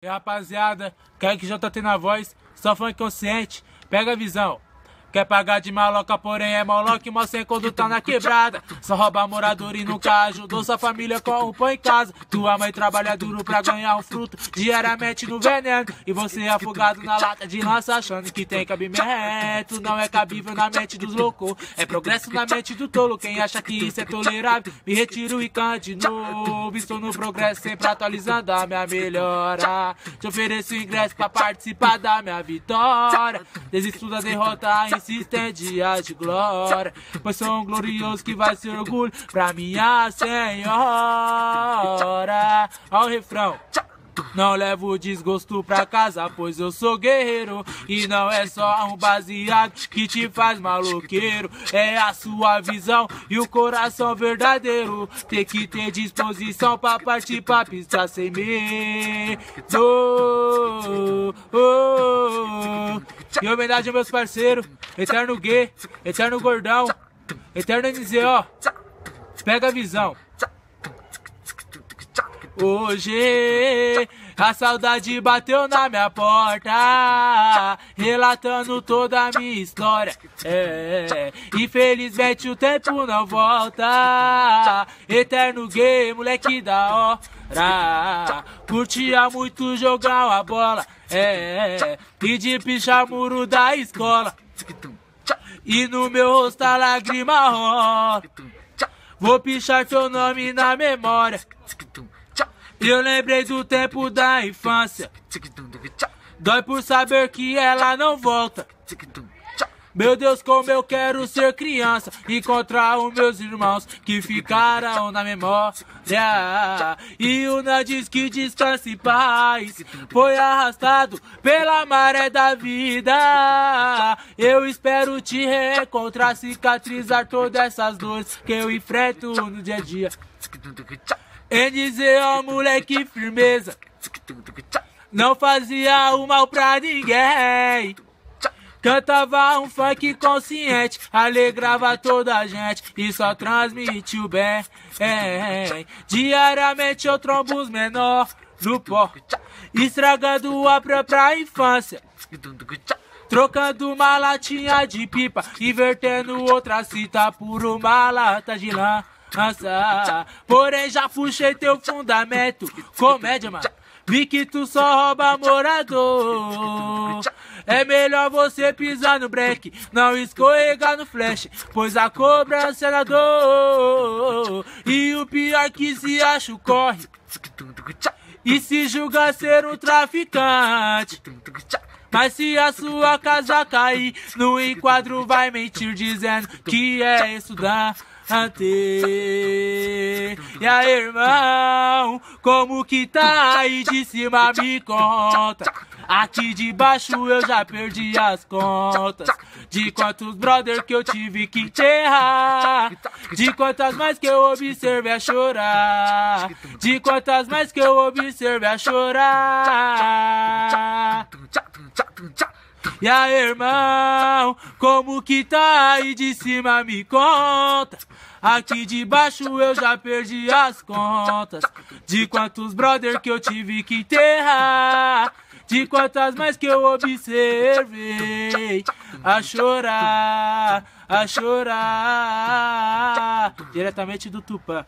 E rapaziada, já tá tendo a voz, só fã consciente, pega a visão. Quer pagar de maloca, porém é maloca, mó sem conduta na quebrada. Só rouba morador e nunca ajudou sua família com o pão em casa. Tua mãe trabalha duro pra ganhar um fruto, diariamente no veneno. E você é afogado na lata de lança, achando que tem cabimento. Não é cabível na mente dos loucos, é progresso na mente do tolo. Quem acha que isso é tolerável, me retiro e cante novo. Estou no progresso, sempre atualizando a minha melhora. Te ofereço ingresso pra participar da minha vitória. Desisto da derrota existem dias de glória, pois sou um glorioso que vai ser orgulho pra minha Senhora. o refrão. Não levo desgosto pra casa, pois eu sou guerreiro. E não é só um baseado que te faz maloqueiro. É a sua visão e o coração verdadeiro. Tem que ter disposição pra pra pista sem medo. Oh, oh. Em homenagem aos meus parceiros, Eterno Gay, Eterno Gordão, Eterno NZO. Pega a visão. Hoje a saudade bateu na minha porta, relatando toda a minha história. É, infelizmente o tempo não volta. Eterno gay, moleque da hora. Curtia muito jogar a bola, é, e de pichar muro da escola. E no meu rosto a lágrima rola. Vou pichar teu nome na memória. E eu lembrei do tempo da infância. Dói por saber que ela não volta. Meu Deus, como eu quero ser criança, encontrar os meus irmãos que ficaram na memória. E o Nandis que descansa em paz foi arrastado pela maré da vida. Eu espero te reencontrar, cicatrizar todas essas dores que eu enfrento no dia a dia. NZ é um moleque firmeza. Não fazia o mal pra ninguém. Cantava um funk consciente, alegrava toda a gente e só transmitiu bem. diariamente eu trombo os menor do pó, estragando a própria infância. Trocando uma latinha de pipa, invertendo outra cita por uma lata de lã. Nossa, porém já puxei teu fundamento. Comédia, mano. Vi que tu só rouba morador. É melhor você pisar no break, não escorregar no flash, pois a cobra é na E o pior que se acha, corre. E se julga ser um traficante. Mas se a sua casa cair, no enquadro vai mentir dizendo que é estudar a ter. E aí, irmão, como que tá aí de cima me conta? Aqui de baixo eu já perdi as contas De quantos brother que eu tive que enterrar De quantas mais que eu observei a chorar De quantas mais que eu observei a chorar e aí, irmão, como que tá aí de cima, me conta. Aqui de baixo eu já perdi as contas De quantos brother que eu tive que enterrar De quantas mais que eu observei A chorar, a chorar Diretamente do Tupã